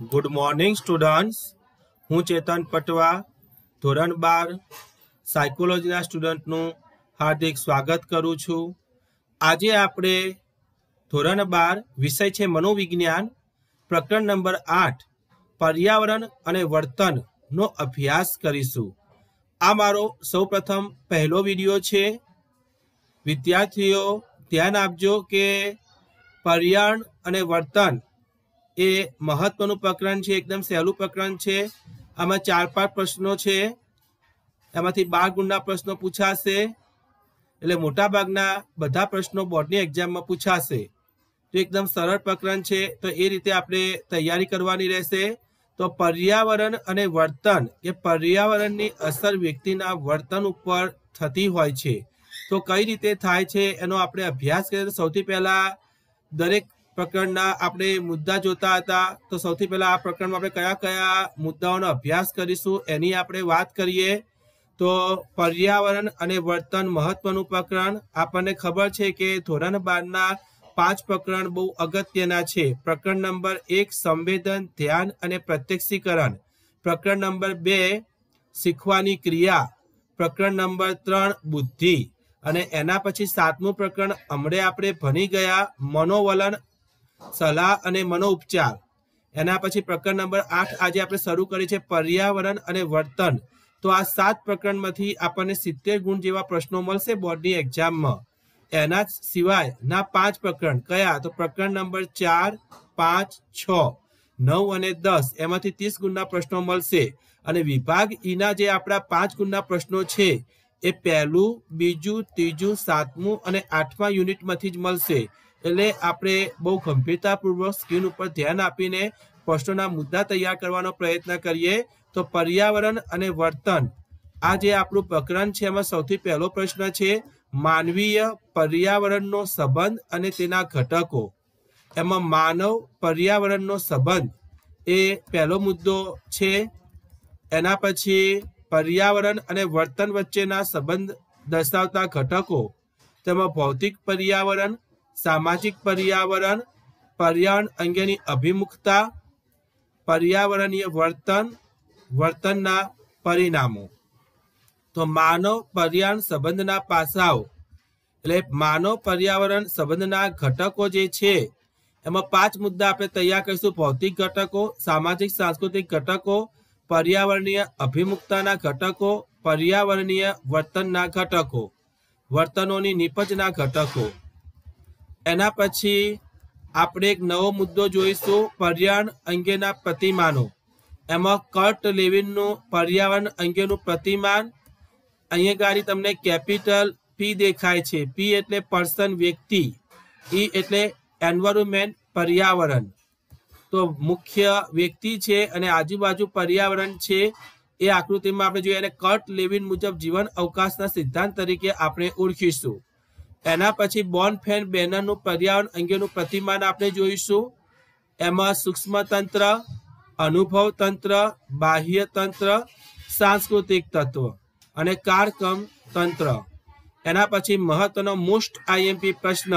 good morning students હું ચેતન પટવા ધોરણ બાર સાયકોલોજીના સ્ટુડન્ટનું હાર્દિક સ્વાગત કરું છું આજે આપણે ધોરણ બાર વિષય છે મનોવિજ્ઞાન પ્રકરણ નંબર આઠ પર્યાવરણ અને વર્તનનો અભ્યાસ કરીશું આ મારો સૌપ્રથમ પહેલો વિડીયો છે વિદ્યાર્થીઓ ધ્યાન આપજો કે પર્યાવરણ અને વર્તન એ મહત્વનું પ્રકરણ છે એકદમ સહેલું પ્રકરણ છે આમાં ચાર પાંચ પ્રશ્નો છે એમાંથી બાર ગુણના પ્રશ્નો પૂછાશે એટલે મોટાભાગના બધા પ્રશ્નો બોર્ડની એક્ઝામમાં પૂછાશે તો એકદમ સરળ પ્રકરણ છે તો એ રીતે આપણે તૈયારી કરવાની રહેશે તો પર્યાવરણ અને વર્તન એ પર્યાવરણની અસર વ્યક્તિના વર્તન ઉપર થતી હોય છે તો કઈ રીતે થાય છે એનો આપણે અભ્યાસ કરીએ સૌથી પહેલા દરેક પ્રકરણના આપણે મુદ્દા જોતા હતા તો સૌથી પહેલા આ પ્રકરણમાં આપણે કયા કયા મુદ્દાઓનો અભ્યાસ કરીશું એની આપણે વાત કરીએ તો પર્યાવરણ અને વર્તન મહત્વનું પ્રકરણ આપણને ખબર છે કે ધોરણ બારના પાંચ પ્રકરણ બહુ અગત્યના છે પ્રકરણ નંબર એક સંવેદન ધ્યાન અને પ્રત્યક્ષીકરણ પ્રકરણ નંબર બે શીખવાની ક્રિયા પ્રકરણ નંબર ત્રણ બુદ્ધિ અને એના પછી સાતમું પ્રકરણ હમણે આપણે ભણી ગયા મનોવલણ સલાહ અને મનોઉપચાર એના પછી પ્રકરણ નંબર આઠ આજે આપણે શરૂ કરી છે પર્યાવરણ અને વર્તન તો આ સાત પ્રકરણમાંથી આપણને સિત્તેર ગુણ જેવા પ્રશ્નો મળશે બોર્ડની એક્ઝામમાં એના સિવાય ના પાંચ પ્રકરણ કયા તો પ્રકરણ નંબર ચાર પાંચ છ નવ અને દસ એમાંથી ત્રીસ ગુણના પ્રશ્નો મળશે અને વિભાગ ઈના જે આપણા પાંચ ગુણના પ્રશ્નો છે એ પહેલું બીજું ત્રીજું સાતમું અને આઠમા યુનિટમાંથી જ મળશે એટલે આપણે બહુ ગંભીરતાપૂર્વક સ્કીન ઉપર ધ્યાન આપીને પ્રશ્નોના મુદ્દા તૈયાર કરવાનો પ્રયત્ન કરીએ તો પર્યાવરણ અને વર્તન આ જે આપણું પ્રકરણ છે એમાં સૌથી પહેલો પ્રશ્ન છે માનવીય પર્યાવરણનો સંબંધ અને તેના ઘટકો એમાં માનવ પર્યાવરણનો સંબંધ એ પહેલો મુદ્દો છે એના પછી પર્યાવરણ અને વર્તન વચ્ચેના સંબંધ દર્શાવતા ઘટકો તેમાં ભૌતિક પર્યાવરણ સામાજિક પર્યાવરણ પર્યાવરણ અંગેની અભિમુખતા પર્યાવરણીય વર્તન વર્તનના પરિણામો તો માનવ પર્યાવરણ સંબંધના પાસાઓ એટલે માનવ પર્યાવરણ સંબંધના ઘટકો જે છે એમાં પાંચ મુદ્દા આપણે તૈયાર કરીશું ભૌતિક ઘટકો સામાજિક સાંસ્કૃતિક ઘટકો પર્યાવરણીય અભિમુખતાના ઘટકો પર્યાવરણીય વર્તનના ઘટકો વર્તનોની નિપજના ઘટકો એના પછી આપણે એક નવો મુદ્દો જોઈશું પર્યાવરણ અંગેના પ્રતિમાનો એમાં કટ લેવિનનું પર્યાવરણ અંગેનું પ્રતિમાન અહીંયા ગાડી તમને કેપિટલ પી દેખાય છે પી એટલે પર્સન વ્યક્તિ ઈ e એટલે એન્વાયરમેન્ટ પર્યાવરણ તો મુખ્ય વ્યક્તિ છે અને આજુબાજુ પર્યાવરણ છે એ આકૃતિમાં આપણે જોઈએ અને કટ લેવિન મુજબ જીવન અવકાશના સિદ્ધાંત તરીકે આપણે ઓળખીશું એના પછી બોન ફેન બેનરનું પર્યાવરણ અંગેનું પ્રતિમાન આપણે જોઈશું એમાં સૂક્ષ્મ તંત્ર અનુભવ તંત્ર બાહ્ય તંત્ર સાંસ્કૃતિક તત્વ અને કારકમ તંત્ર એના પછી મહત્વનો મોસ્ટ આઈએમપી પ્રશ્ન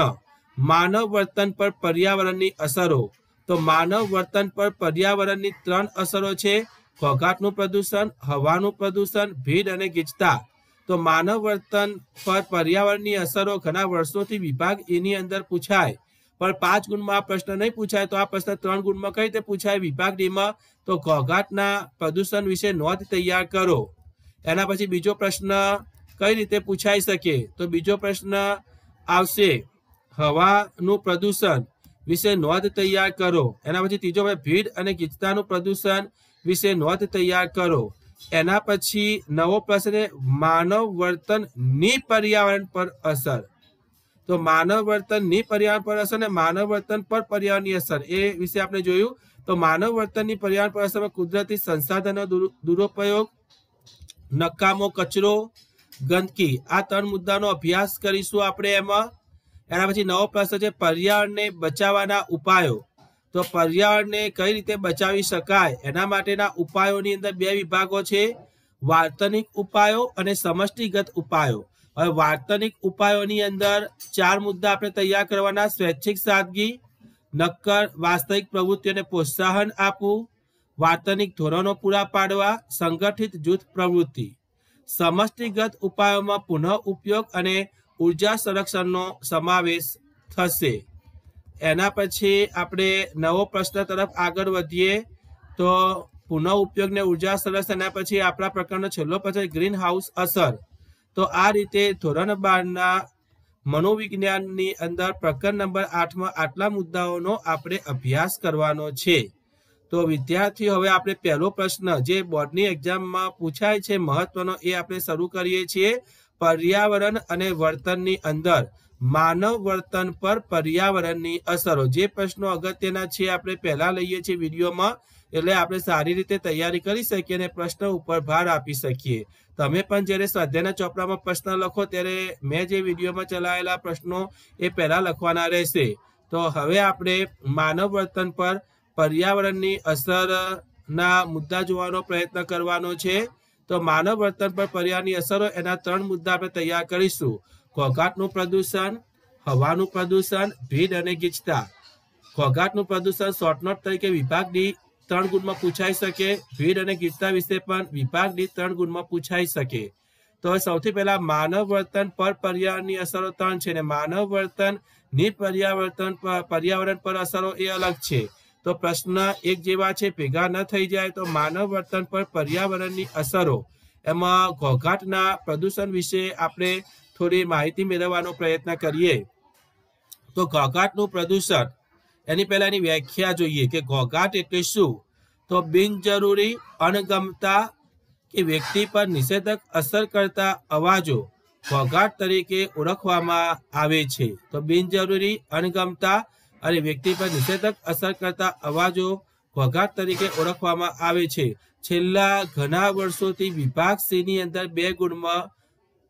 માનવ વર્તન પર પર્યાવરણની અસરો તો માનવ વર્તન પર પર્યાવરણની ત્રણ અસરો છે ઘોઘાટનું પ્રદૂષણ હવાનું પ્રદૂષણ ભીડ અને ગીચતા તો માનવ વર્તન પર પર્યાવરણની અસરો ઘણા વર્ષોથી વિભાગ એની અંદર પૂછાય પણ પાંચ ગુણમાં આ પ્રશ્ન નહીં પૂછાય તો આ પ્રશ્ન ત્રણ ગુણમાં કઈ રીતે પૂછાય વિભાગ ડીમાં તો ઘોઘાટના પ્રદૂષણ વિશે નોંધ તૈયાર કરો એના પછી બીજો પ્રશ્ન કઈ રીતે પૂછાઈ શકે તો બીજો પ્રશ્ન આવશે હવાનું પ્રદૂષણ વિશે નોંધ તૈયાર કરો એના પછી ત્રીજો ભીડ અને ગીચતાનું પ્રદૂષણ વિશે નોંધ તૈયાર કરો એના પછી નવો પ્રશ્ન છે માનવ વર્તન ની પર્યાવરણ પર અસર તો માનવ વર્તન ની પર્યાવરણ પર અસર ને માનવ વર્તન પર પર્યાવરણીય અસર એ વિષય આપણે જોયું તો માનવ વર્તન ની પર્યાવરણ પર અસર માં કુદરતી સંસાધનોનો દુરૂપયોગ નકામો કચરો ગંદકી આ ત્રણ મુદ્દાનો અભ્યાસ કરીશું આપણે એમાં એના પછી નવો પ્રશ્ન છે પર્યાવરણ ને બચાવવાના ઉપાયો તો પર્યાવરણને કઈ રીતે બચાવી શકાય એના માટેના ઉપાયોની અંદર બે વિભાગો છે વાર્તનિક ઉપાયો અને સમષ્ટિગત ઉપાયો હવે વાર્તનિક ઉપાયોની અંદર ચાર મુદ્દા આપણે તૈયાર કરવાના સ્વૈચ્છિક સાદગી નક્કર વાસ્તવિક પ્રવૃત્તિઓને પ્રોત્સાહન આપવું વાર્તનિક ધોરણો પૂરા પાડવા સંગઠિત જૂથ પ્રવૃત્તિ સમષ્ટિગત ઉપાયોમાં પુનઃ ઉપયોગ અને ઉર્જા સંરક્ષણનો સમાવેશ થશે એના પછી આપણે નવો પ્રશ્ન તરફ આગળ વધીએ તો પુનઃ ઉપયોગને ઉર્જા સરસ એના પછી આપણા પ્રકરણનો છેલ્લો પ્રશ્ન ગ્રીન હાઉસ અસર તો આ રીતે ધોરણ બારના મનોવિજ્ઞાનની અંદર પ્રકરણ નંબર આઠમાં આટલા મુદ્દાઓનો આપણે અભ્યાસ કરવાનો છે તો વિદ્યાર્થીઓ હવે આપણે પહેલો પ્રશ્ન જે બોર્ડની એક્ઝામમાં પૂછાય છે મહત્વનો એ આપણે શરૂ કરીએ છીએ પર્યાવરણ અને વર્તનની અંદર માનવ વર્તન પર પર્યાવરણની અસરો જે પ્રશ્નો અગત્યના છે આપણે પહેલા લઈએ છીએ વિડીયોમાં એટલે આપણે સારી રીતે તૈયારી કરી શકીએ અને પ્રશ્ન ઉપર ભાર આપી શકીએ તમે પણ જ્યારે સ્વાધ્યાયના ચોપડામાં પ્રશ્ન લખો ત્યારે મેં જે વિડીયોમાં ચલાવેલા પ્રશ્નો એ પહેલા લખવાના રહેશે તો હવે આપણે માનવ વર્તન પર પર્યાવરણની અસરના મુદ્દા જોવાનો પ્રયત્ન કરવાનો છે તો માનવ વર્તન પર પર્યાવરણની અસરો એના ત્રણ મુદ્દા આપણે તૈયાર કરીશું खगट નું પ્રદૂષણ હવા નું પ્રદૂષણ ભીડ અને ગીચતા ખગટ નું પ્રદૂષણ શોર્ટ નોટ તરીકે વિભાગ D ત્રણ ગુણ માં પૂછાઈ શકે ભીડ અને ગીચતા વિશે પણ વિભાગ D ત્રણ ગુણ માં પૂછાઈ શકે તો સૌથી પહેલા માનવ વર્તન પર પર્યાવરણની અસર ઓતાન છે અને માનવ વર્તન ની પર્યાવરણ પર પર્યાવરણ પર અસર ઓ એ અલગ છે તો પ્રશ્ન ના એક જેવો છે પેગા ન થઈ જાય તો માનવ વર્તન પર પર્યાવરણની અસર ઓ એમાં ખગટ ના પ્રદૂષણ વિશે આપણે તો રી માઇટી મેળવાનો પ્રયત્ન કરીએ તો ગોગાટનો પ્રદુષક એની પહેલા એની વ્યાખ્યા જોઈએ કે ગોગાટ એટલે શું તો બેન જરૂરી અનગમતા કે વ્યક્તિ પર નિષેધક અસર કરતા અવાજો ગોગાટ તરીકે ઓળખવામાં આવે છે તો બેન જરૂરી અનગમતા અને વ્યક્તિ પર નિષેધક અસર કરતા અવાજો ગોગાટ તરીકે ઓળખવામાં આવે છે છેલ્લા ઘણા વર્ષોથી વિભાગ સી ની અંદર બે ગુણમાં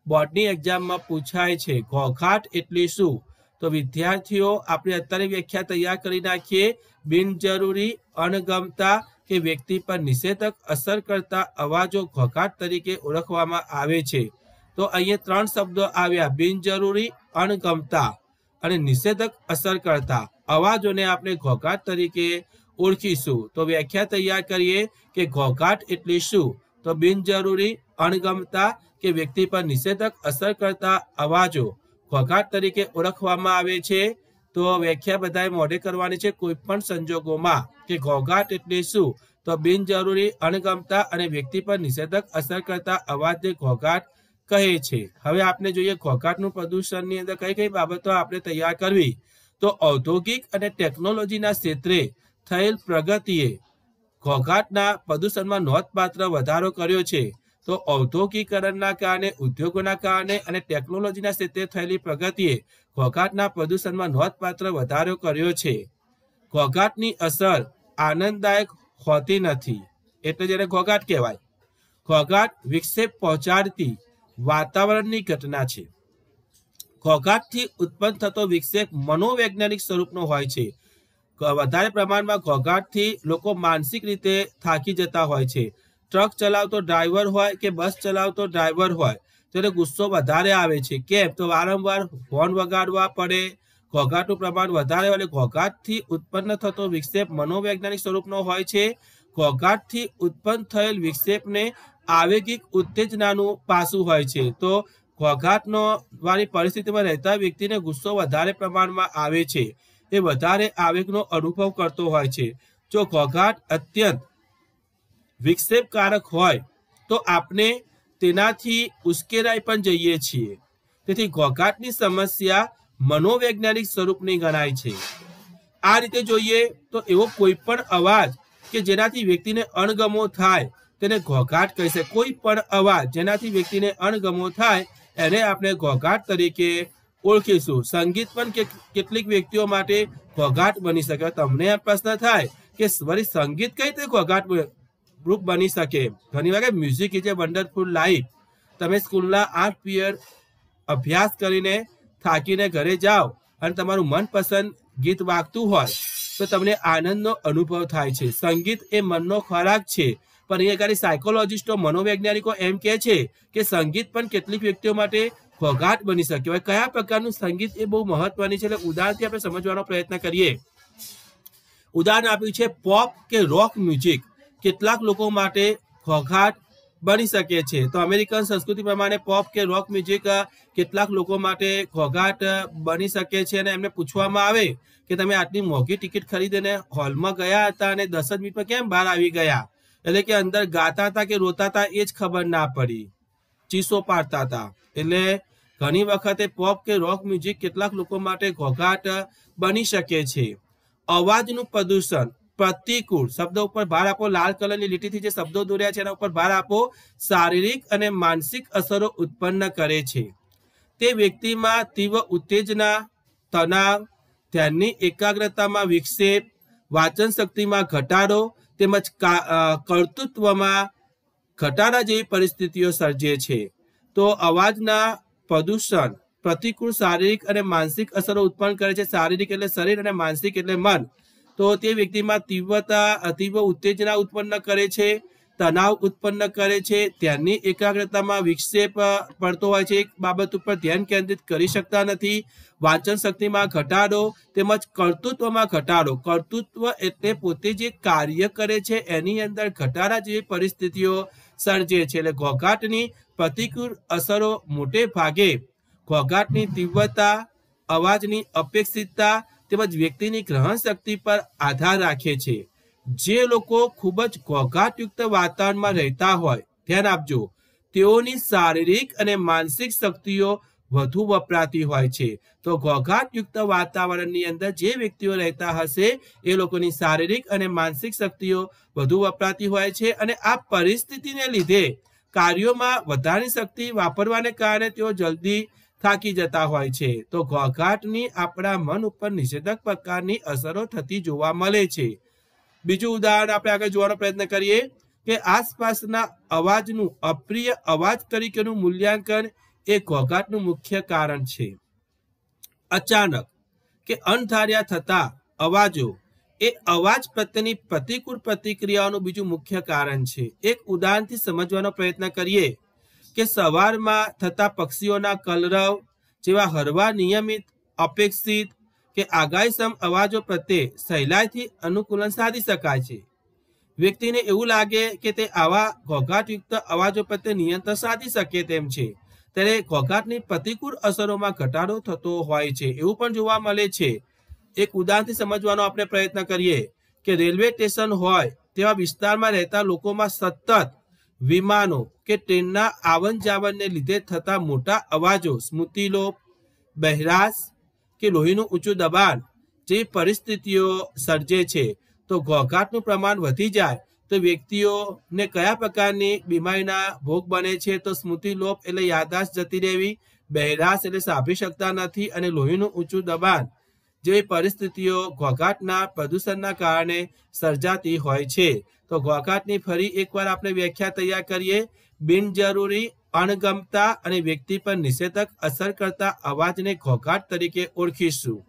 બોટની એક્ઝામ માં પૂછાય છે ખોખાટ એટલે શું તો વિદ્યાર્થીઓ આપણે અત્યારે વ્યાખ્યા તૈયાર કરી નાખીએ બિન જરૂરી અનગમતા કે વ્યક્તિ પર નિષેધક અસર કરતા અવાજો ખોખાટ તરીકે ઓળખવામાં આવે છે તો અહીંયા ત્રણ શબ્દો આવ્યા બિન જરૂરી અનગમતા અને નિષેધક અસર કરતા અવાજોને આપણે ખોખાટ તરીકે ઓળખીશું તો વ્યાખ્યા તૈયાર કરીએ કે ખોખાટ એટલે શું તો બિન જરૂરી અનગમતા કે વ્યક્તિ પર નિષેધક અસર કરતા અવાજો ઘોઘાટ તરીકે ઓળખવામાં આવે છે તો વ્યાખ્યા બધાએ મોઢે કરવાની છે કોઈ પણ સંજોગોમાં કે ઘોઘાટ એટલે શું તો બિનજરૂરી અણગમતા અને વ્યક્તિ પર નિષેધક અસર કરતા અવાજને ઘોઘાટ કહે છે હવે આપણે જોઈએ ઘોઘાટનું પ્રદૂષણની અંદર કઈ કઈ બાબતો આપણે તૈયાર કરવી તો ઔદ્યોગિક અને ટેકનોલોજીના ક્ષેત્રે થયેલ પ્રગતિએ ઘોઘાટના પ્રદૂષણમાં નોંધપાત્ર વધારો કર્યો છે તો ઔદ્યોગિકરણના કારણે ઉદ્યોગોના કારણે અને ટેકનોલોજીના ક્ષેત્રે થયેલી પ્રગતિએ ઘોઘાટના પ્રદૂષણમાં નોંધપાત્ર વધારો કર્યો છે ઘોઘાટની અસર આનંદદાયક હોતી નથી એટલે જેને ઘોઘાટ કહેવાય ઘોઘાટ વિક્ષેપ પહોંચાડતી વાતાવરણની ઘટના છે ઘોઘાટથી ઉત્પન્ન થતો વિક્ષેપ મનોવૈજ્ઞાનિક સ્વરૂપનો હોય છે વધારે પ્રમાણમાં ઘોઘાટથી લોકો માનસિક રીતે થાકી જતા હોય છે ટ્રક ચલાવતો ડ્રાઈવર હોય કે બસ ચલાવતો ડ્રાઈવર હોય તો ગુસ્સો વધારે આવે છે કેમ તો વારંવાર હોર્ન વગાડવા પડે ઘોઘાટનું પ્રમાણ વધારે હોય ઘોઘાટથી ઉત્પન્ન થતો વિક્ષેપ મનોવૈજ્ઞાનિક સ્વરૂપનો હોય છે ઘોઘાટથી ઉત્પન્ન થયેલ વિક્ષેપને આવેગિક ઉત્તેજનાનું પાસું હોય છે તો ઘોઘાટનો વાળી પરિસ્થિતિમાં રહેતા વ્યક્તિને ગુસ્સો વધારે પ્રમાણમાં આવે છે એ વધારે આવેગનો અનુભવ કરતો હોય છે જો ઘોઘાટ અત્યંત વિક્ષેપકારક હોય તો આપણે તેનાથી ઉશ્કેરાઈ પણ જઈએ છીએ તેથી ઘોઘાટની સમસ્યા મનોવૈજ્ઞાનિક સ્વરૂપની ગણાય છે આ રીતે જોઈએ તો એવો કોઈ પણ અવાજ કે જેનાથી વ્યક્તિને અણગમો થાય તેને ઘોઘાટ કહી છે કોઈ પણ અવાજ જેનાથી વ્યક્તિને અણગમો થાય એને આપણે ઘોઘાટ તરીકે ઓળખીશું સંગીત પણ કેટલીક વ્યક્તિઓ માટે ઘોઘાટ બની શકે તમને પ્રશ્ન થાય કે વળી સંગીત કઈ રીતે ઘોઘાટ રૂપ બની શકે ઘણી વખત music is a wonderful life તમે સ્કૂલના આર્ટ પિયર અભ્યાસ કરીને થાકીને ઘરે જાઓ અને તમારું મનપસંદ ગીત વાગતું હોય તો તમને આનંદનો અનુભવ થાય છે સંગીત એ મનનો ખોરાક છે પણ અહીંયા ઘણી સાયકોલોજીસ્ટો મનોવૈજ્ઞાનિકો એમ કહે છે કે સંગીત પણ કેટલીક વ્યક્તિઓ માટે ઘોઘાટ બની શકે હવે કયા પ્રકારનું સંગીત એ બહુ મહત્વની છે એટલે ઉદાહરણથી આપણે સમજવાનો પ્રયત્ન કરીએ ઉદાહરણ આપ્યું છે પોપ કે રોક મ્યુઝિક કેટલાક લોકો માટે ઘોઘાટ બની શકે છે તો અમેરિકન સંસ્કૃતિ પ્રમાણે પોપ કે રોક મ્યુઝિક કેટલાક લોકો માટે ઘોઘાટ બની શકે છે અને એમને પૂછવામાં આવે કે તમે આટલી મોંઘી ટિકિટ ખરીદીને હોલમાં ગયા હતા અને દસ જ મિનિટમાં કેમ બહાર આવી ગયા એટલે કે અંદર ગાતા હતા કે રોતા હતા એ જ ખબર ના પડી ચીસો પાડતા હતા એટલે ઘણી વખતે પોપ કે રોક મ્યુઝિક કેટલાક લોકો માટે ઘોઘાટ બની શકે છે અવાજનું પ્રદૂષણ પ્રતિકૂળ શબ્દ ઉપર ભાર આપો લાલ કલરની લીટીથી જે શબ્દો દોર્યા છે એના ઉપર ભાર આપો શારીરિક અને માનસિક અસરો ઉત્પન્ન કરે છે તે વ્યક્તિમાં તીવ્ર ઉત્તેજના તણાવ ધ્યાનની એકાગ્રતામાં વિક્ષેપ વાચન શક્તિમાં ઘટાડો તેમજ કર્તૃત્વમાં ઘટાડા જેવી પરિસ્થિતિઓ સર્જે છે તો અવાજના પ્રદૂષણ પ્રતિકૂળ શારીરિક અને માનસિક અસરો ઉત્પન્ન કરે છે શારીરિક એટલે શરીર અને માનસિક એટલે મન તો તે વ્યક્તિમાં તીવ્રતા તીવ્ર ઉત્તેજના ઉત્પન્ન કરે છે તણાવ ઉત્પન્ન કરે છે ધ્યાનની એકાગ્રતામાં વિક્ષેપ પડતો હોય છે એક બાબત ઉપર ધ્યાન કેન્દ્રિત કરી શકતા નથી વાંચન શક્તિમાં ઘટાડો તેમજ કર્તૃત્વમાં ઘટાડો કર્તૃત્વ એટલે પોતે જે કાર્ય કરે છે એની અંદર ઘટાડા જેવી પરિસ્થિતિઓ સર્જે છે એટલે ઘોઘાટની પ્રતિકૂળ અસરો મોટે ભાગે ઘોઘાટની તીવ્રતા અવાજની અપેક્ષિતતા તેમજ વ્યક્તિની ગ્રહણ શક્તિ પર આધાર રાખે છે જે લોકો ખૂબ જ ઘોઘાટયુક્ત વાતાવરણમાં રહેતા હોય ધ્યાન આપજો તેઓની શારીરિક અને માનસિક શક્તિઓ વધુ વપરાતી હોય છે તો ઘોઘાટયુક્ત વાતાવરણની અંદર જે વ્યક્તિઓ રહેતા હશે એ લોકોની શારીરિક અને માનસિક શક્તિઓ વધુ વપરાતી હોય છે અને આ પરિસ્થિતિને લીધે કાર્યોમાં વધારાની શક્તિ વાપરવાને કારણે તેઓ જલ્દી થાકી જતા હોય છે તો ઘોઘાટની આપણા મન ઉપર નિષેધક પ્રકારની અસરો થતી જોવા મળે છે બીજું ઉદાહરણ આપણે આગળ જોવાનો પ્રયત્ન કરીએ કે આસપાસના અવાજનું અપ્રિય અવાજ તરીકેનું મૂલ્યાંકન એ ઘોઘાટનું મુખ્ય કારણ છે અચાનક કે અણધાર્યા થતા અવાજો એ અવાજ પ્રત્યેની પ્રતિકૂળ પ્રતિક્રિયાઓનું બીજું મુખ્ય કારણ છે એક ઉદાહરણથી સમજવાનો પ્રયત્ન કરીએ કે સવારમાં થતા પક્ષીઓના કલરવ જેવા હરવા નિયમિત અપેક્ષિત કે આગાહીસમ અવાજો પ્રત્યે સહેલાઈથી અનુકૂલન સાધી શકાય છે વ્યક્તિને એવું લાગે કે તે આવા ઘોઘાટયુક્ત અવાજો પ્રત્યે નિયંત્રણ સાધી શકે તેમ છે ત્યારે ઘોઘાટની પ્રતિકૂળ અસરોમાં ઘટાડો થતો હોય છે એવું પણ જોવા મળે છે એક ઉદાહરણથી સમજવાનો આપણે પ્રયત્ન કરીએ કે રેલવે સ્ટેશન હોય તેવા વિસ્તારમાં રહેતા લોકોમાં સતત વિમાનો કે ટ્રેનના આવન જાવનને લીધે થતા મોટા અવાજો સ્મૃતિલોપ બહેરાશ કે લોહીનું ઊંચું દબાણ જે પરિસ્થિતિઓ સર્જે છે તો ઘોઘાટનું પ્રમાણ વધી જાય તો વ્યક્તિઓને કયા પ્રકારની બીમારીના ભોગ બને છે તો સ્મૃતિલોપ એટલે યાદાશ જતી રહેવી બહેરાશ એટલે સાંભળી શકતા નથી અને લોહીનું ઊંચું દબાણ જેવી પરિસ્થિતિઓ ઘોઘાટના પ્રદૂષણના કારણે સર્જાતી હોય છે તો ઘોઘાટની ફરી એકવાર આપણે વ્યાખ્યા તૈયાર કરીએ બિનજરૂરી અણગમતા અને વ્યક્તિ પર નિષેધક અસર કરતા અવાજને ઘોઘાટ તરીકે ઓળખીશું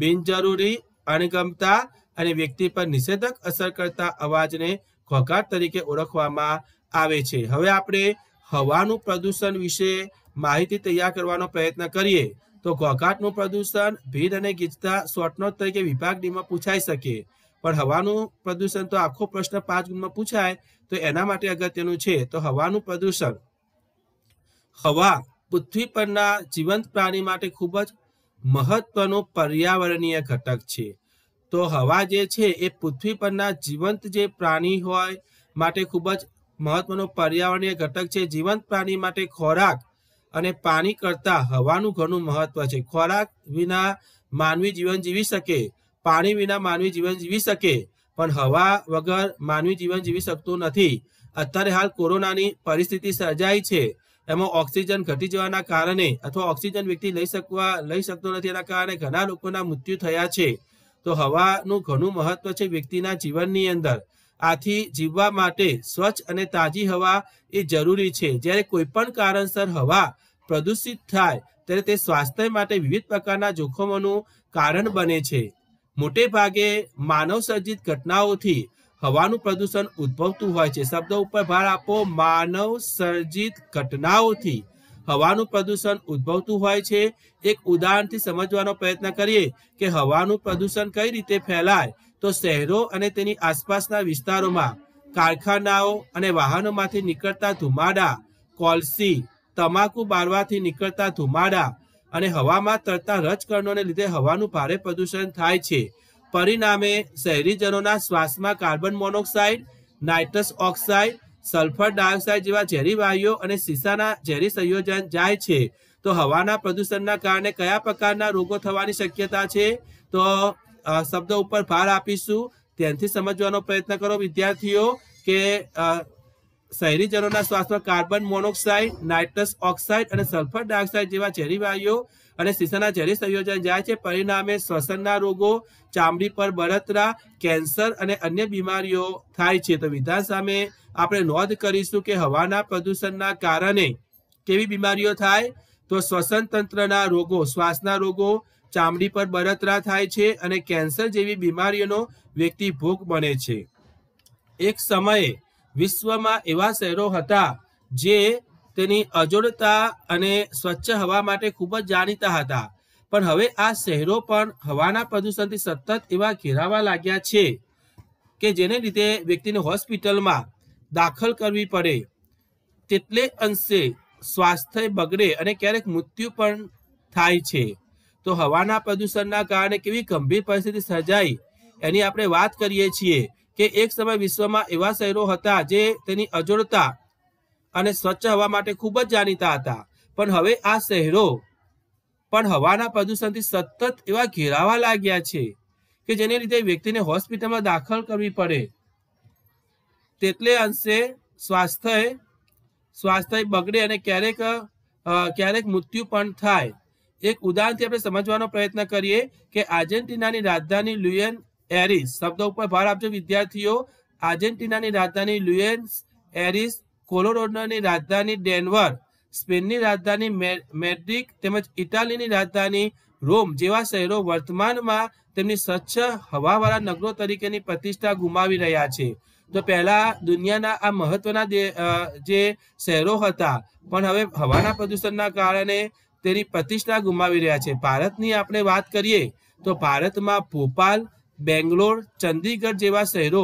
બિનજરૂરી અણગમતા અને વ્યક્તિ પર નિષેધક અસર કરતા અવાજને ઘોઘાટ તરીકે ઓળખવામાં આવે છે હવે આપણે હવાનું પ્રદૂષણ વિશે માહિતી તૈયાર કરવાનો પ્રયત્ન કરીએ તો ઘોઘાટનું પ્રદૂષણ ભીડ અને ગીચતા શોર્ટનોટ તરીકે વિભાગ ડીમાં પૂછાઈ શકે પણ હવાનું પ્રદૂષણ તો આખો પ્રશ્ન પાંચ ગુણમાં પૂછાય તો એના માટે અગત્યનું છે તો હવાનું પ્રદૂષણ હવા પૃથ્વી પરના જીવંત પ્રાણી માટે ખૂબ જ મહત્વનો પર્યાવરણીય ઘટક છે તો હવા જે છે એ પૃથ્વી પરના જીવંત જે પ્રાણી હોય માટે ખૂબ જ મહત્વનો પર્યાવરણીય ઘટક છે જીવંત પ્રાણી માટે ખોરાક અને પાણી કરતાં હવાનું ઘણું મહત્વ છે ખોરાક વિના માનવી જીવન જીવી શકે પાણી વિના માનવી જીવન જીવી શકે પણ હવા વગર માનવી જીવન જીવી શકતું નથી અત્યારે હાલ કોરોનાની પરિસ્થિતિ સર્જાઈ છે એમાં ઓક્સિજન ઘટી જવાના કારણે અથવા ઓક્સિજન વ્યક્તિ લઈ શકવા લઈ શકતો નથી એના કારણે ઘણા લોકોના મૃત્યુ થયા છે તો હવાનું ઘણું મહત્વ છે વ્યક્તિના જીવનની અંદર આથી જીવવા માટે સ્વચ્છ અને તાજી હવા એ જરૂરી છે જ્યારે કોઈપણ કારણસર હવા પ્રદૂષિત થાય ત્યારે તે સ્વાસ્થ્ય માટે વિવિધ પ્રકારના જોખમોનું કારણ બને છે મોટે ભાગે માનવ સર્જિત ઘટનાઓથી હવાનું પ્રદૂષણ ઉદ્ભવતું હોય છે શબ્દ ઉપર ભાર આપો માનવ સર્જિત ઘટનાઓથી હવાનું પ્રદૂષણ ઉદ્ભવતું હોય છે એક ઉદાહરણથી સમજવાનો પ્રયત્ન કરીએ કે હવાનું પ્રદૂષણ કઈ રીતે ફેલાય તો શહેરો અને તેની આસપાસના વિસ્તારોમાં કારખાનાઓ અને વાહનોમાંથી નીકળતા ધુમાડા કોલસી તમાકુ બારવાથી નીકળતા ધુમાડા અને હવામાં તરતા રજકરણોને લીધે હવાનું ભારે પ્રદૂષણ થાય છે પરિણામે શહેરીજનોના શ્વાસમાં carbon monoxide nitrous oxide sulphur dioxide જેવા ઝેરી વાયુઓ અને સીસાના ઝેરી સંયોજન જાય છે તો હવાના પ્રદૂષણના કારણે કયા પ્રકારના રોગો થવાની શક્યતા છે તો શબ્દ ઉપર ભાર આપીશું ત્યાંથી સમજવાનો પ્રયત્ન કરો વિદ્યાર્થીઓ કે શહેરીજનોના શ્વાસમાં કાર્બન મોનોક્સાઇડ નાઇટ્રસ ઓક્સાઇડ અને સલ્ફર ડાયોક્સાઇડ જેવા ઝેરી વાયુઓ અને સીસાના ઝેરી સંયોજન જાય છે પરિણામે શ્વસનના રોગો ચામડી પર બળતરા કેન્સર અને અન્ય બીમારીઓ થાય છે તો વિધાન સામે આપણે નોંધ કરીશું કે હવાના પ્રદૂષણના કારણે કેવી બીમારીઓ થાય તો શ્વસન તંત્રના રોગો શ્વાસના રોગો ચામડી પર બળતરા થાય છે અને કેન્સર જેવી બીમારીઓનો વ્યક્તિ ભોગ બને છે એક સમયે વિશ્વમાં એવા શહેરો હતા જે તેની અજોડતા અને સ્વચ્છ હવા માટે ખૂબ જ જાણીતા હતા પણ હવે આ શહેરો પણ હવાના પ્રદૂષણથી સતત એવા ઘેરાવા લાગ્યા છે કે જેને લીધે વ્યક્તિને હોસ્પિટલમાં દાખલ કરવી પડે તેટલે અંશે સ્વાસ્થ્ય બગડે અને ક્યારેક મૃત્યુ પણ થાય છે તો હવાના પ્રદૂષણના કારણે કેવી ગંભીર પરિસ્થિતિ સર્જાઈ એની આપણે વાત કરીએ છીએ કે એક સમય વિશ્વમાં એવા શહેરો હતા જે તેની અજોડતા અને સ્વચ્છ હવા માટે ખૂબ જ જાણીતા હતા પણ હવે આ શહેરો પણ હવાના પ્રદૂષણથી સતત એવા ઘેરાવા લાગ્યા છે કે જેને લીધે વ્યક્તિને હોસ્પિટલમાં દાખલ કરવી પડે તેટલે અંશે સ્વાસ્થ્ય સ્વાસ્થ્ય બગડે અને ક્યારેક ક્યારેક મૃત્યુ પણ થાય એક ઉદાહરણથી આપણે સમજવાનો પ્રયત્ન કરીએ કે આર્જેન્ટિનાની રાજધાની લ્યુએન એરિસ શબ્દો ઉપર ભાર આપજો વિદ્યાર્થીઓ આર્જેન્ટિનાની રાજધાની લ્યુએન્સ એરિસ કોલોરોડોની રાજધાની ડેનવર સ્પેનની રાજધાની મેડ્રિક તેમજ ઇટાલીની રાજધાની રોમ જેવા શહેરો વર્તમાનમાં તેમની સ્વચ્છ હવાવાળા નગરો તરીકેની પ્રતિષ્ઠા ગુમાવી રહ્યા છે તો પહેલા દુનિયાના આ મહત્વના જે શહેરો હતા પણ હવે હવાના પ્રદૂષણના કારણે તેની પ્રતિષ્ઠા ગુમાવી રહ્યા છે ભારતની આપણે વાત કરીએ તો ભારતમાં ભોપાલ બેંગ્લોર ચંદીગઢ જેવા શહેરો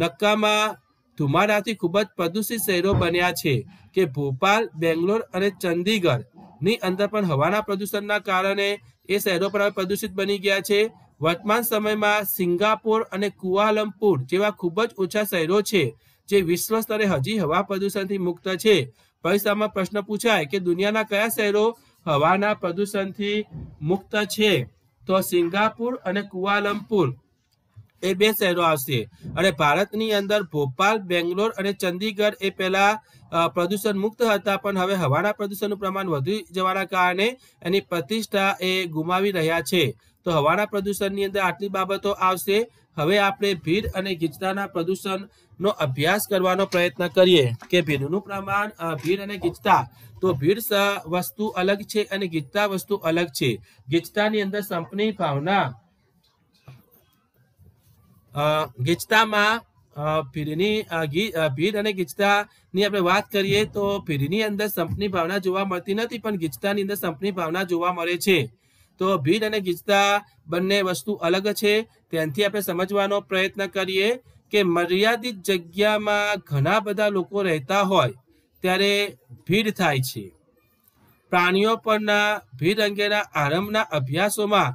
નક્કામાં ધુમાડાથી ખૂબ જ પ્રદૂષિત શહેરો બન્યા છે કે ભોપાલ બેંગ્લોર અને ચંદીગઢ ની અંદર પણ હવાના પ્રદૂષણના કારણે એ શહેરો પણ પ્રદૂષિત બની ગયા છે વર્તમાન સમયમાં સિંગાપુર અને કુઆલમપુર જેવા ખૂબ જ ઓછા શહેરો છે જે વિશ્વ સ્તરે હજી હવા પ્રદૂષણથી મુક્ત છે પરીક્ષામાં પ્રશ્ન પૂછાય કે દુનિયાના કયા શહેરો હવાના પ્રદૂષણથી મુક્ત છે તો સિંગાપુર અને કુઆલમપુર એ બે શહેરો આવશે અને ભારતની અંદર ભોપાલ બેંગ્લોર અને ચંદીગઢ એ પહેલા પ્રદૂષણ મુક્ત હતા પણ હવે હવાના પ્રદૂષણનું પ્રમાણ વધી જવાના કારણે એની પ્રતિષ્ઠા એ ગુમાવી રહ્યા છે તો હવાના પ્રદૂષણની અંદર આટલી બાબતો આવશે હવે આપણે ભીડ અને ગીચતાના પ્રદૂષણનો અભ્યાસ કરવાનો પ્રયત્ન કરીએ કે ભીડનું પ્રમાણ ભીડ અને ગીચતા તો ભીડ વસ્તુ અલગ છે અને ગીચતા વસ્તુ અલગ છે ગીચતાની અંદર સંપની ભાવના અ ગિચતા માં ભીડની આગે ભીડ અને ગિચતા ની આપણે વાત કરીએ તો ભીડની અંદર સંપની ભાવના જોવા મળતી ન હતી પણ ગિચતા ની અંદર સંપની ભાવના જોવા મળે છે તો ભીડ અને ગિચતા બંને વસ્તુ અલગ છે ત્યાંથી આપણે સમજવાનો પ્રયત્ન કરીએ કે મર્યાદિત જગ્યામાં ઘણા બધા લોકો રહેતા હોય ત્યારે ભીડ થાય છે પ્રાણીઓ પરના ભીડ અંગેના આરંભના અભ્યાસોમાં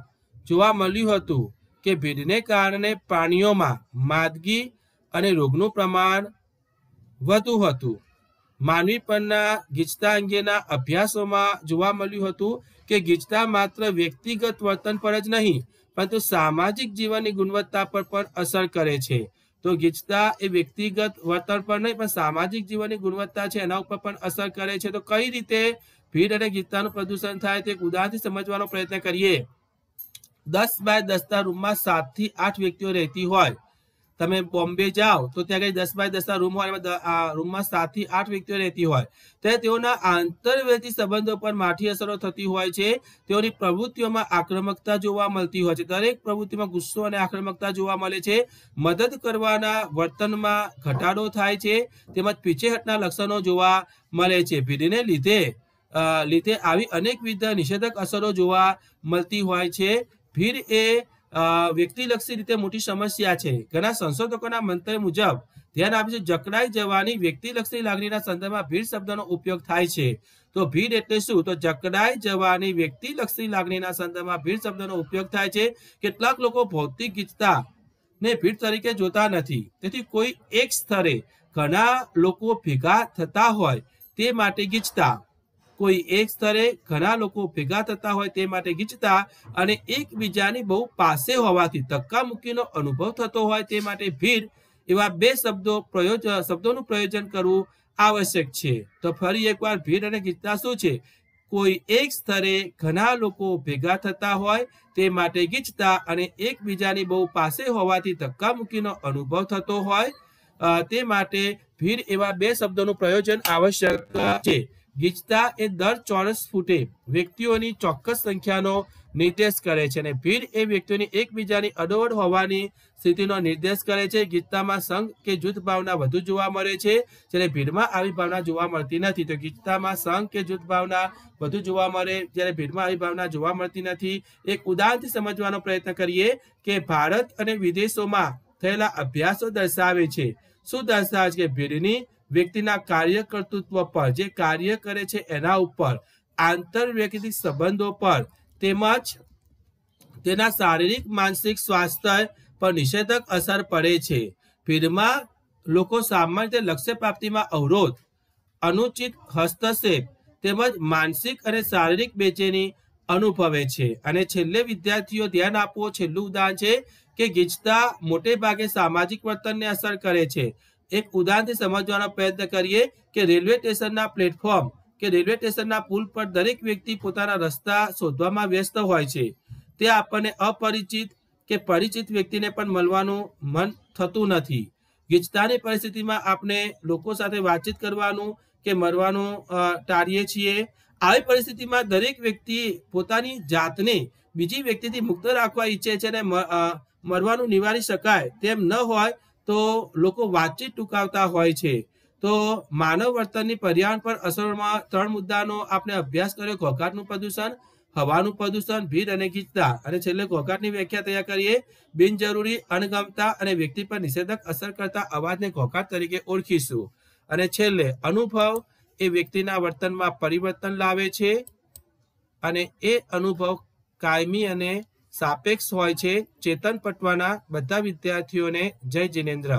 જોવા મળ્યું હતું કે ભેદને કારણે પાણીઓમાં માદગી અને રોગનું પ્રમાણ વધતું હતું માનવી પરના ગ ิจ તા અંગેના અભ્યાસોમાં જોવા મળ્યું હતું કે ગ ิจ તા માત્ર વ્યક્તિગત વર્તન પર જ નહીં પરંતુ સામાજિક જીવનની ગુણવત્તા પર પણ અસર કરે છે તો ગ ิจ તા એ વ્યક્તિગત વર્તન પર નહીં પણ સામાજિક જીવનની ગુણવત્તા છે તેના ઉપર પણ અસર કરે છે તો કઈ રીતે ફીડ અને ગ ิจ તાનું પ્રદૂષણ થાય તે ઉદાહરણથી સમજવાનો પ્રયત્ન કરીએ દસ બાય દસના રૂમમાં સાતથી આઠ વ્યક્તિઓ રહેતી હોય તમે બોમ્બે જાઓ તો ત્યાં કઈ દસ બાય દસના રૂમ હોય રૂમમાં સાતથી આઠ વ્યક્તિઓ રહેતી હોય ત્યારે તેઓના આંતરવ્યક્તિ સંબંધો પર માઠી અસરો થતી હોય છે તેઓની પ્રવૃત્તિઓમાં આક્રમકતા જોવા મળતી હોય છે દરેક પ્રવૃત્તિમાં ગુસ્સો અને આક્રમકતા જોવા મળે છે મદદ કરવાના વર્તનમાં ઘટાડો થાય છે તેમજ પીછેહટના લક્ષણો જોવા મળે છે ભીડને લીધે લીધે આવી અનેકવિધ નિષેધક અસરો જોવા મળતી હોય છે ભીડ એ વ્યક્તિલક્ષી રીતે મોટી સમસ્યા છે ઘણા સંશોધકોના મંતવ્ય મુજબ ધ્યાન આપે છે જકડાઈ જવાની વ્યક્તિલક્ષી લાગણીના સંદર્ભમાં ભીડ શબ્દનો ઉપયોગ થાય છે તો ભીડ એટલે શું તો જકડાઈ જવાની વ્યક્તિલક્ષી લાગણીના સંદર્ભમાં ભીડ શબ્દનો ઉપયોગ થાય છે કેટલાક લોકો ભૌતિક ગીચતા ને ભીડ તરીકે જોતા નથી તેથી કોઈ એક સ્તરે ઘણા લોકો ભેગા થતા હોય તે માટે ગીચતા કોઈ એક સ્તરે ઘણા લોકો ભેગા થતા હોય તે માટે ગીચતા અને એકબીજાની બહુ પાસે હોવાથી ધક્કા મૂકીનો અનુભવ થતો હોય તે માટે ભીડ એવા બે શબ્દો પ્રયોજન શબ્દોનું પ્રયોજન કરવું આવશ્યક છે તો ફરી એકવાર ભીડ અને ગીચતા શું છે કોઈ એક સ્તરે ઘણા લોકો ભેગા થતા હોય તે માટે ગીચતા અને એકબીજાની બહુ પાસે હોવાથી ધક્કા મૂકીનો અનુભવ થતો હોય તે માટે ભીડ એવા બે શબ્દોનું પ્રયોજન આવશ્યક છે ગીચતા એ દર ચોરસ ફૂટે વ્યક્તિઓની ચોક્કસ સંખ્યાનો નિર્દેશ કરે છે અને ભીડ એ વ્યક્તિઓની એકબીજાની અડોઅડ હોવાની સ્થિતિનો નિર્દેશ કરે છે ગીચતામાં સંઘ કે જૂથ ભાવના વધુ જોવા મળે છે જ્યારે ભીડમાં આવી ભાવના જોવા મળતી નથી તો ગીચતામાં સંઘ કે જૂથ ભાવના વધુ જોવા મળે જ્યારે ભીડમાં આવી ભાવના જોવા મળતી નથી એક ઉદાહરણથી સમજવાનો પ્રયત્ન કરીએ કે ભારત અને વિદેશોમાં થયેલા અભ્યાસો દર્શાવે છે શું દર્શાવે છે કે ભીડની વ્યક્તિના કાર્યકર્તૃત્વ પર જે કાર્ય કરે છે એના ઉપર આંતરવ્યક્તિક સંબંધો પર તેમજ તેના શારીરિક માનસિક સ્વાસ્થ્ય પર નિષેધક અસર પડે છે ફીડમાં લોકો સામાન્ય રીતે લક્ષ્ય પ્રાપ્તિમાં અવરોધ અનુચિત હસ્તક્ષેપ તેમજ માનસિક અને શારીરિક બેચેની અનુભવે છે અને છેલ્લે વિદ્યાર્થીઓ ધ્યાન આપવું છેલ્લું ઉદાહરણ છે કે ગીચતા મોટે ભાગે સામાજિક વર્તનને અસર કરે છે એક ઉદાહરણથી સમજવાનો પ્રયત્ન કરીએ કે રેલવે સ્ટેશનના પ્લેટફોર્મ કે રેલવે સ્ટેશનના પુલ પર દરેક વ્યક્તિ પોતાના રસ્તા શોધવામાં વ્યસ્ત હોય છે તે આપણને અપરિચિત કે પરિચિત વ્યક્તિને પણ મળવાનું મન થતું નથી ગીચતાની પરિસ્થિતિમાં આપણે લોકો સાથે વાતચીત કરવાનું કે મરવાનું ટાળીએ છીએ આવી પરિસ્થિતિમાં દરેક વ્યક્તિ પોતાની જાતને બીજી વ્યક્તિથી મુક્ત રાખવા ઈચ્છે છે અને મરવાનું નિવારી શકાય તેમ ન હોય તો લોકો વાતચીત ટૂંકાવતા હોય છે તો માનવ વર્તનની પર્યાવરણ પર અસરમાં ત્રણ મુદ્દાનો આપણે અભ્યાસ કર્યો ઘોઘાટનું પ્રદૂષણ હવાનું પ્રદૂષણ ભીડ અને ગીચતા અને છેલ્લે ઘોઘાટની વ્યાખ્યા તૈયાર કરીએ બિનજરૂરી અણગમતા અને વ્યક્તિ પર નિષેધક અસર કરતા અવાજને ઘોઘાટ તરીકે ઓળખીશું અને છેલ્લે અનુભવ એ વ્યક્તિના વર્તનમાં પરિવર્તન લાવે છે અને એ અનુભવ કાયમી અને સાપેક્ષ હોય છે ચેતન પટવાના બધા વિદ્યાર્થીઓને જય જિનેન્દ્ર